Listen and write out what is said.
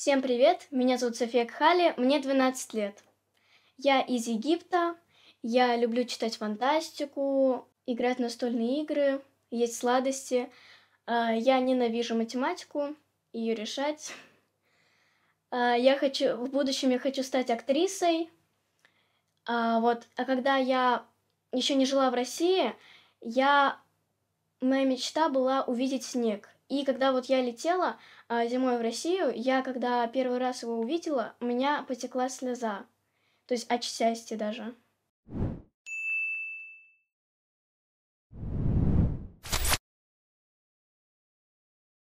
Всем привет, меня зовут София Кхали, мне 12 лет. Я из Египта, я люблю читать фантастику, играть в настольные игры, есть сладости. А, я ненавижу математику, ее решать. А, я хочу, в будущем я хочу стать актрисой. А, вот, а когда я еще не жила в России, я моя мечта была увидеть снег. И когда вот я летела а, зимой в Россию, я когда первый раз его увидела, у меня потекла слеза. То есть от счастья даже.